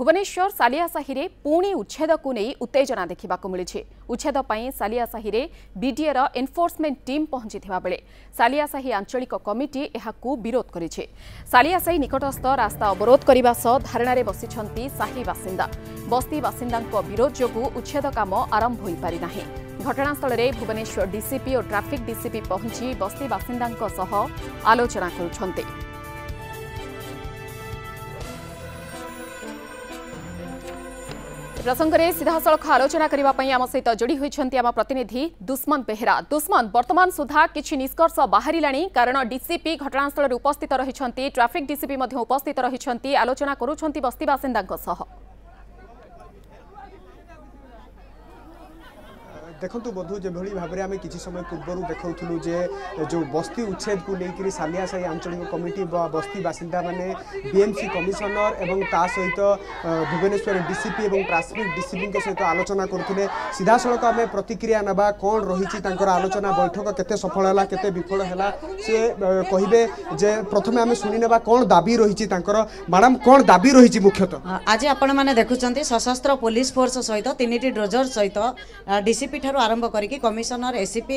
ভুবনেশ্বর সালিয়া সাহিরে পুଣି উচ্ছেদকু নেই উত্তেজনা দেখা মিছে উচ্ছেদ সালিয়া সাহিরে বিডিএর এনফোর্সমেন্ট টিম পৌঁছি বেড়ে সালিয়া সাহি আঞ্চলিক কমিটি এখন বিরোধ করেছে সালিয়া সাহি নিকটস্থ রাস্তা অবরোধ করা সহ ধারণার বসিছেন সাহি বাসিন্দা বস্তি বাসিন্দা বিরোধ যোগ উচ্ছেদ কাম আরম্ভ হয়ে পারি না ঘটনাস্থলের ভুবনেশ্বর ডিসিপি ও ট্রাফিক ডিসিপি পহঞ্চি বস্তি বাসিন্দা আলোচনা করছেন ପ୍ରସଙ୍ଗରେ ସିଧାସଳଖ ଆଲୋଚନା କରିବା ପାଇଁ ଆମ ସହିତ ଯୋଡ଼ି ହୋଇଛନ୍ତି ଆମ ପ୍ରତିନିଧି ଦୁଷ୍ମନ୍ତ ବେହେରା ଦୁଷ୍ମନ୍ତ ବର୍ତ୍ତମାନ ସୁଦ୍ଧା କିଛି ନିଷ୍କର୍ଷ ବାହାରିଲାଣି କାରଣ ଡିସିପି ଘଟଣାସ୍ଥଳରେ ଉପସ୍ଥିତ ରହିଛନ୍ତି ଟ୍ରାଫିକ୍ ଡିସିପି ମଧ୍ୟ ଉପସ୍ଥିତ ରହିଛନ୍ତି ଆଲୋଚନା କରୁଛନ୍ତି ବସ୍ତି ବାସିନ୍ଦାଙ୍କ ସହ দেখন্তু বন্ধু যেভাবে ভাবে আমি কিছু সময় পূর্বর দেখাউলু যে যে বস্তি উচ্ছেদকু নেই সালিয়া সাই আঞ্চলিক কমিটি বা বস্তি বাসিন্দা মানে বিএমসি কমিশনর এবং তা সহিত ভুবনেশ্বর ডিসিপি এবং ট্রান্সমিট ডিসিপি সহিত আলোচনা করুলে সিধাসলখ আমি প্রতিক্রিয়া নেওয়া কণ রয়েছে তাঁর আলোচনা বৈঠক কেতে সফল হল কেতে বিফল হল সে কহবে যে প্রথমে আমি শুনি নেওয়া কণ দাবি রয়েছে তাঁর ম্যাডাম কণ দাবি রয়েছে মুখ্যত আজ আপনার দেখুম সশস্ত্র পুলিশ ফোর্স সহ তিনটি ডোজর সহ ডিসিপি ଠାରୁ ଆରମ୍ଭ କରିକି କମିଶନର ପି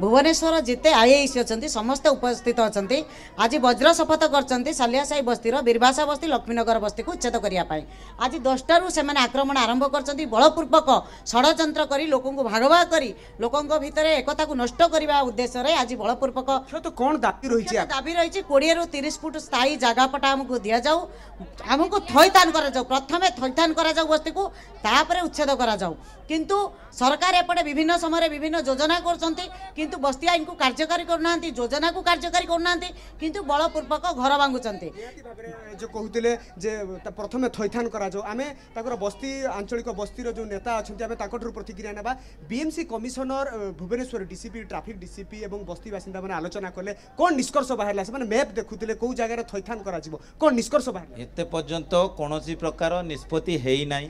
ଭୁବନେଶ୍ୱର ଯେତେ ଆଇଏଇସ e ଅଛନ୍ତି ସମସ୍ତେ ଉପସ୍ଥିତ ଅଛନ୍ତି ଆଜି ବଜ୍ର ଶପଥ କରିଛନ୍ତି ସାଲିଆ ସାହି ବସ୍ତିର ବିର୍ବାସା ବସ୍ତି ଲକ୍ଷ୍ମୀନଗର ବସ୍ତିକୁ ଉଚ୍ଛେଦ କରିବା ପାଇଁ ଆଜି ଦଶଟାରୁ ସେମାନେ ଆକ୍ରମଣ ଆରମ୍ଭ କରିଛନ୍ତି ବଳପୂର୍ବକ ଷଡ଼ଯନ୍ତ୍ର କରି ଲୋକଙ୍କୁ ଭାଗଭାଗ କରି ଲୋକଙ୍କ ଭିତରେ ଏକତାକୁ ନଷ୍ଟ କରିବା ଉଦ୍ଦେଶ୍ୟରେ ଆଜି ବଳପୂର୍ବକ କ'ଣ ଦାବି ରହିଛି ଦାବି ରହିଛି କୋଡ଼ିଏରୁ ତିରିଶ ଫୁଟ ସ୍ଥାୟୀ ଜାଗାପଟା ଆମକୁ ଦିଆଯାଉ ଆମକୁ ଥଇଥାନ କରାଯାଉ ପ୍ରଥମେ ଥଇଥାନ କରାଯାଉ ବସ୍ତିକୁ ତାପରେ ଉଚ୍ଛେଦ କରାଯାଉ କିନ୍ତୁ ସରକାର ଏପଟେ বিভিন্ন সময় বিভিন্ন যোজনা করছেন কিন্তু বস্তি আইন কার্যকারী করু না যোজনা কার্যকারী করু না কিন্তু বলপূর্বক ঘর ভাঙুচান যে কুলে যে প্রথমে থইথান করা আমি তাঁর বস্তি আঞ্চলিক বস্তির যে নেতা অনেক আমি তাঁর প্রতিক্রিয়া নেওয়া BMC commissioner Bhubaneswar DCP traffic DCP এবং বস্তি বাসিন্দা মানে আলোচনা কলে কোণ নিষ্কর্ষ বাহারা সে মেপ দেখুলে কেউ জায়গায় থইথান করা কোণ নিষ্কর্ষ বাহার এত পর্যন্ত কোণী প্রকার নিষ্পতি হয়ে নাই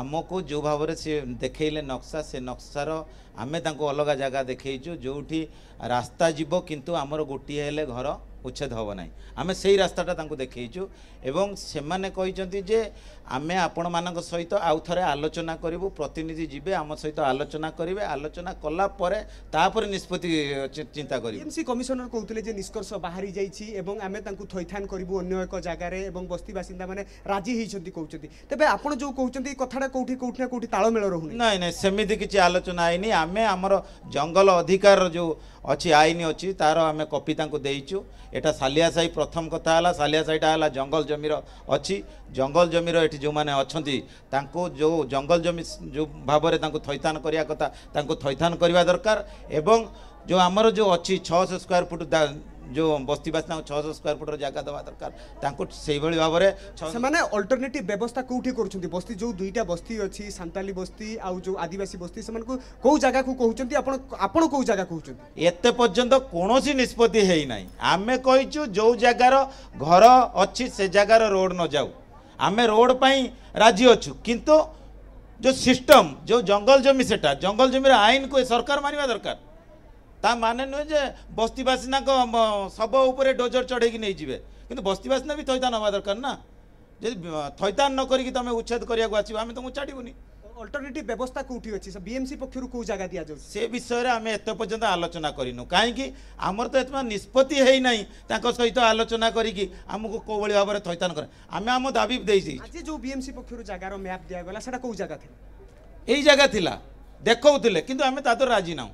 आम को जो भाव से देखले नक्सा से नक्सार ଆମେ ତାଙ୍କୁ ଅଲଗା ଜାଗା ଦେଖେଇଛୁ ଯେଉଁଠି ରାସ୍ତା ଯିବ କିନ୍ତୁ ଆମର ଗୋଟିଏ ହେଲେ ଘର ଉଚ୍ଛେଦ ହେବ ନାହିଁ ଆମେ ସେଇ ରାସ୍ତାଟା ତାଙ୍କୁ ଦେଖେଇଛୁ ଏବଂ ସେମାନେ କହିଛନ୍ତି ଯେ ଆମେ ଆପଣମାନଙ୍କ ସହିତ ଆଉ ଥରେ ଆଲୋଚନା କରିବୁ ପ୍ରତିନିଧି ଯିବେ ଆମ ସହିତ ଆଲୋଚନା କରିବେ ଆଲୋଚନା କଲା ପରେ ତାପରେ ନିଷ୍ପତ୍ତି ଚିନ୍ତା କରିବୁ ଏମ୍ସି କମିଶନର କହୁଥିଲେ ଯେ ନିଷ୍କର୍ଷ ବାହାରି ଯାଇଛି ଏବଂ ଆମେ ତାଙ୍କୁ ଥଇଥାନ କରିବୁ ଅନ୍ୟ ଏକ ଜାଗାରେ ଏବଂ ବସ୍ତି ବାସିନ୍ଦାମାନେ ରାଜି ହେଇଛନ୍ତି କହୁଛନ୍ତି ତେବେ ଆପଣ ଯେଉଁ କହୁଛନ୍ତି କଥାଟା କେଉଁଠି କେଉଁଠି ନା କେଉଁଠି ତାଳମେଳ ରହୁନି ନାଇଁ ନାଇଁ ସେମିତି କିଛି ଆଲୋଚନା ହେଇନି ଆମେ ଆମର ଜଙ୍ଗଲ ଅଧିକାର ଯେଉଁ ଅଛି ଆଇନ ଅଛି ତାର ଆମେ କପି ତାଙ୍କୁ ଦେଇଛୁ ଏଇଟା ସାଲିଆ ସାହି ପ୍ରଥମ କଥା ହେଲା ସାଲିଆ ସାହିଟା ହେଲା ଜଙ୍ଗଲ ଜମିର ଅଛି ଜଙ୍ଗଲ ଜମିର ଏଠି ଯେଉଁମାନେ ଅଛନ୍ତି ତାଙ୍କୁ ଯେଉଁ ଜଙ୍ଗଲ ଜମି ଯେଉଁ ଭାବରେ ତାଙ୍କୁ ଥଇଥାନ କରିବା କଥା ତାଙ୍କୁ ଥଇଥାନ କରିବା ଦରକାର ଏବଂ ଯେଉଁ ଆମର ଯେଉଁ ଅଛି ଛଅଶହ ସ୍କୋୟାର ଫୁଟ୍ जो बस्तीवासी छःश स्क्वायर फुटर जागा देवा दरकार সেইভাবে ভাবে সেমানে অল্টরনেটিভ ব্যবস্থা কোটি করছেন বস্তি যে দুইটা বস্তি অছি সাঁতালি বস্তি আউ যে আদিবাসী বস্তি সেমানকু কেউ জায়গা কু কহুছেন আপন আপন কেউ জায়গা কহুছেন এতে পর্যন্ত কোনসি নিষ্পত্তি হেই নাই আমি কইছু যে জায়গার ঘর অছি সে জায়গার রোড ন যাও আমি রোড পাই রাজি অছু কিন্তু যে সিস্টম যে জঙ্গল জমি সেটা জঙ্গল জমির আইনকু সরকার মানিবা দরকার তা মানে নୁହେଁ ଯେ ବସ୍ତିବାସିନାଙ୍କ ଶବ ଉପରେ ଡୋଜର ଚଢ଼େଇକି ନେଇଯିବେ କିନ୍ତୁ ବସ୍ତିବାସିନା ବି ଥଇଥାନ ହେବା ଦରକାର ନା ଯଦି ଥଇଥାନ ନ କରିକି ତମେ ଉଚ୍ଛେଦ କରିବାକୁ ଆସିବ ଆମେ ତମକୁ ଛାଡ଼ିବୁନି ଅଲ୍ଟରନେଟିଭ୍ ବ୍ୟବସ୍ଥା କେଉଁଠି ଅଛି ବିଏମ୍ସି ପକ୍ଷରୁ କେଉଁ ଜାଗା ଦିଆଯାଉଛି ସେ ବିଷୟରେ ଆମେ ଏତେ ପର୍ଯ୍ୟନ୍ତ ଆଲୋଚନା କରିନୁ କାହିଁକି ଆମର ତ ଏତେ ନିଷ୍ପତ୍ତି ହେଇନାହିଁ ତାଙ୍କ ସହିତ ଆଲୋଚନା କରିକି ଆମକୁ କେଉଁଭଳି ଭାବରେ ଥଇଥାନ କରେ ଆମେ ଆମ ଦାବି ଦେଇଛି ଆଜି ଯେଉଁ ବିଏମ୍ସି ପକ୍ଷରୁ ଜାଗାର ମ୍ୟାପ୍ ଦିଆଗଲା ସେଇଟା କେଉଁ ଜାଗା ଥିଲା ଏଇ ଜାଗା ଥିଲା ଦେଖାଉଥିଲେ କିନ୍ତୁ ଆମେ ତା ଦ୍ୱାରା ରାଜି ନାହୁଁ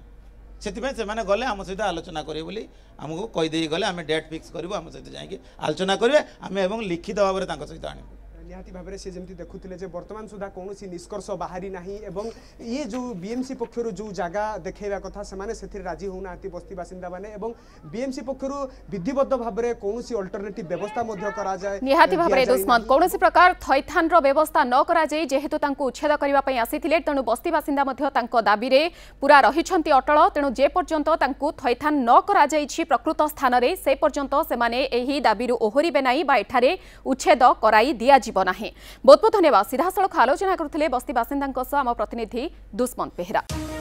ସେଥିପାଇଁ ସେମାନେ ଗଲେ ଆମ ସହିତ ଆଲୋଚନା କରିବେ ବୋଲି ଆମକୁ କହିଦେଇ ଗଲେ ଆମେ ଡେଟ୍ ଫିକ୍ସ କରିବୁ ଆମ ସହିତ ଯାଇକି ଆଲୋଚନା କରିବେ ଆମେ ଏବଂ ଲିଖିତ ଭାବରେ ତାଙ୍କ ସହିତ ଆଣିବୁ ନିହାତି ଭାବରେ ସେ ଯେମିତି ଦେଖୁଥିଲେ ଯେ ବର୍ତ୍ତମାନ ସୁଦ୍ଧା କୌଣସି ନିଷ୍କର୍ଷ ବାହାରି ନାହିଁ ଏବଂ ଇଏ ଯେଉଁ ବିଏମ୍ସି ପକ୍ଷରୁ ଯେଉଁ ଜାଗା ଦେଖାଇବା କଥା ସେମାନେ ସେଥିରେ ରାଜି ହେଉନାହାନ୍ତି ବସ୍ତି ବାସିନ୍ଦାମାନେ ଏବଂ ବିଏମ୍ସି ପକ୍ଷରୁ ବିଧିବଦ୍ଧ ଭାବରେ କୌଣସି ଅଲ୍ଟରନେଟିଭ୍ ବ୍ୟବସ୍ଥା ମଧ୍ୟ କରାଯାଏ ନିହାତି ଭାବରେ ଦୁଷ୍ମନ୍ତ କୌଣସି ପ୍ରକାର ଥଇଥାନର ବ୍ୟବସ୍ଥା ନ କରାଯାଇ ଯେହେତୁ ତାଙ୍କୁ ଉଚ୍ଛେଦ କରିବା ପାଇଁ ଆସିଥିଲେ ତେଣୁ ବସ୍ତି ବାସିନ୍ଦା ମଧ୍ୟ ତାଙ୍କ ଦାବିରେ ପୁରା ରହିଛନ୍ତି ଅଟଳ ତେଣୁ ଯେପର୍ଯ୍ୟନ୍ତ ତାଙ୍କୁ ଥଇଥାନ ନ କରାଯାଇଛି ପ୍ରକୃତ ସ୍ଥାନରେ ସେ ପର୍ଯ୍ୟନ୍ତ ସେମାନେ ଏହି ଦାବିରୁ ଓହରିବେ ନାହିଁ ବା ଏଠାରେ ଉଚ୍ଛେଦ କରାଇ ଦିଆଯିବ ନାହିଁ ବହୁତ ବହୁତ ଧନ୍ୟବାଦ ସିଧାସଳଖ ଆଲୋଚନା କରୁଥିଲେ ବସ୍ତି ବାସିନ୍ଦାଙ୍କ ସହ ଆମ ପ୍ରତିନିଧି ଦୁଷ୍ମନ୍ତ ବେହେରା